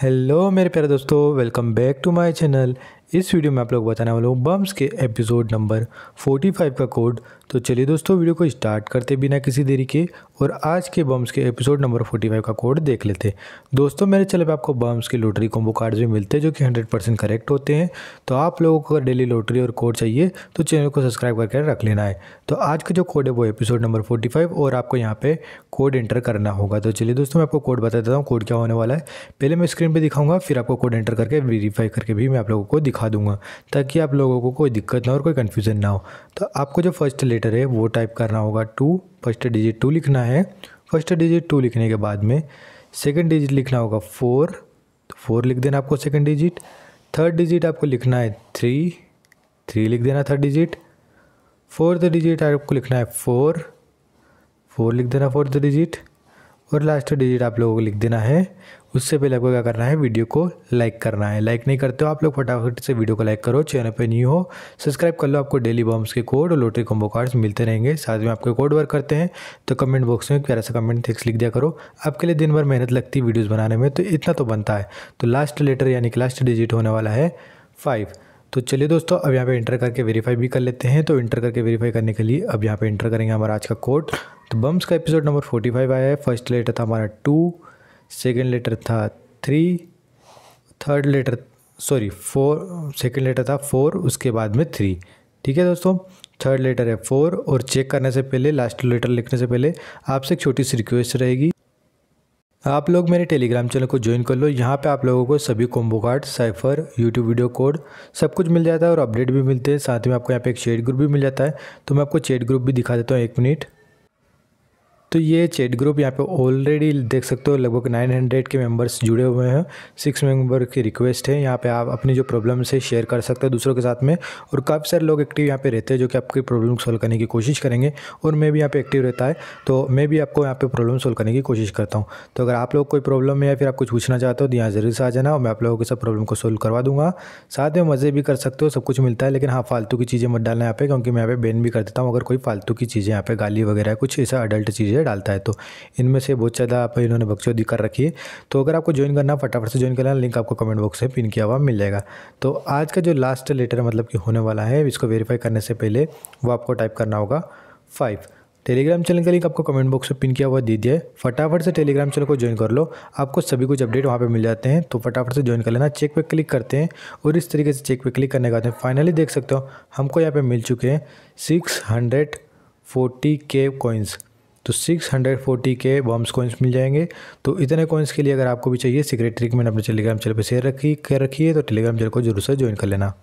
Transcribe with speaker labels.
Speaker 1: hello मेरे प्यारे दोस्तों welcome back to my channel इस वीडियो में आप लोग बताने वाला हूँ बम्स के एपिसोड नंबर 45 का कोड तो चलिए दोस्तों वीडियो को स्टार्ट करते बिना किसी देरी के और आज के बम्स के एपिसोड नंबर 45 का कोड देख लेते हैं दोस्तों मेरे चैनल पे आपको बम्स की लॉटरी कॉम्बो कार्ड्स भी मिलते हैं जो कि 100 परसेंट करेक्ट होते हैं तो आप लोगों को अगर डेली लॉटरी और कोड चाहिए तो चैनल को सब्सक्राइब करके रख लेना है तो आज का जो कोड है वो एपिसोड नंबर फोर्टी और आपको यहाँ पर कोड एंटर करना होगा तो चलिए दोस्तों मैं आपको कोड बता देता हूँ कोड क्या होने वाला है पहले मैं स्क्रीन पर दिखाऊंगा फिर आपको कोड एंटर करके वेरीफाई करके भी मैं आप लोगों को दिखा दूंगा ताकि आप लोगों को कोई दिक्कत ना हो और कोई कन्फ्यूज़न ना हो तो आपको जो फर्स्ट लेटर है वो टाइप करना होगा टू फर्स्ट डिजिट टू लिखना है फर्स्ट डिजिट टू लिखने के बाद में सेकेंड डिजिट लिखना होगा फोर तो फोर लिख देना आपको सेकेंड डिजिट थर्ड डिजिट आपको लिखना है थ्री थ्री लिख देना थर्ड डिजिट फोर्थ डिजिट आपको लिखना है फोर फोर लिख देना फोर्थ डिजिट और लास्ट डिजिट आप लोगों को लिख देना है उससे पहले आपको क्या करना है वीडियो को लाइक करना है लाइक नहीं करते हो आप लोग फटाफट से वीडियो को लाइक करो चैनल पे न्यू हो सब्सक्राइब कर लो आपको डेली बॉम्ब्स के कोड और लोटरी कॉम्बो कार्ड्स मिलते रहेंगे साथ में आपके कोड वर्क करते हैं तो कमेंट बॉक्स में प्यारा सा कमेंट थैक्स लिख दिया करो आपके लिए दिन भर मेहनत लगती है वीडियोज़ बनाने में तो इतना तो बनता है तो लास्ट लेटर यानी कि लास्ट डिजिट होने वाला है फाइव तो चलिए दोस्तों अब यहाँ पे इंटर करके वेरीफाई भी कर लेते हैं तो इंटर करके वेरीफाई करने के लिए अब यहाँ पे इंटर करेंगे हमारा आज का कोड तो बम्स का एपिसोड नंबर फोर्टी फाइव आया है फर्स्ट लेटर था हमारा टू सेकेंड लेटर था three third letter sorry four second letter था फोर उसके बाद में थ्री ठीक है दोस्तों थर्ड लेटर है फोर और चेक करने से पहले लास्ट लेटर लिखने से पहले आपसे एक छोटी सी रिक्वेस्ट रहेगी आप लोग मेरे टेलीग्राम चैनल को ज्वाइन कर लो यहाँ पे आप लोगों को सभी combo card cipher YouTube video code सब कुछ मिल जाता है और अपडेट भी मिलते हैं साथ में आपको यहाँ पे एक चेट ग्रुप भी मिल जाता है तो मैं आपको चेट ग्रुप भी दिखा देता हूँ एक मिनट तो ये चैट ग्रुप यहाँ पे ऑलरेडी देख सकते हो लगभग 900 के मेंबर्स जुड़े हुए हैं सिक्स मेंबर की रिक्वेस्ट है यहाँ पे आप अपनी जो प्रॉब्लम है शेयर कर सकते हो दूसरों के साथ में और काफ़ी सारे लोग एक्टिव यहाँ पे रहते हैं जो कि आपकी प्रॉब्लम सॉल्व करने की कोशिश करेंगे और मैं भी यहाँ पे एक्टिव रहता है तो मैं भी आपको यहाँ पे प्रॉब्लम सोल्व करने की कोशिश करता हूँ तो अगर आप लोग कोई प्रॉब्लम है या फिर आप कुछ पूछना चाहते हो तो यहाँ ज़रूर से आ जाना और मैं आप लोगों के सब प्रॉब्लम को सोल्व करवा दूँगा साथ में मज़े भी कर सकते हो सब कुछ मिलता है लेकिन हाँ फालतू की चीज़ें मत डालना यहाँ पे क्योंकि मैं यहाँ पे बैन भी कर देता हूँ अगर कोई फालतू की चीज़ें यहाँ पे गाली वगैरह कुछ ऐसा अडल्ट चीज़ें डालता है तो इनमें से बहुत ज़्यादा आप इन्होंने बक्चौदी कर रखी है तो अगर आपको ज्वाइन करना फटाफट से ज्वाइन करना लिंक आपको कमेंट बॉक्स में पिन किया हुआ मिल जाएगा तो आज का जो लास्ट लेटर मतलब कि होने वाला है इसको वेरीफाई करने से पहले वो आपको टाइप करना होगा फाइव टेलीग्राम चैनल का लिंक आपको कमेंट बॉक्स में पिन किया हुआ दे दिया है फटाफट से टेलीग्राम चैनल को ज्वाइन कर लो आपको सभी कुछ अपडेट वहाँ पे मिल जाते हैं तो फटाफट से ज्वाइन कर लेना चेक पे क्लिक करते हैं और इस तरीके से चेक पे क्लिक करने का आते हैं फाइनली देख सकते हो हमको यहाँ पे मिल चुके हैं सिक्स हंड्रेड फोर्टी के कॉइन्स तो 640 के बॉम्ब्स कॉइन्स मिल जाएंगे तो इतने कॉइन्स के लिए अगर आपको भी चाहिए सीक्रेट ट्रिक मैंने अपने टेलीग्राम चैनल पर शेयर रखी कर रखिए तो टेलीग्राम चैनल को जरूर से ज्वाइन कर लेना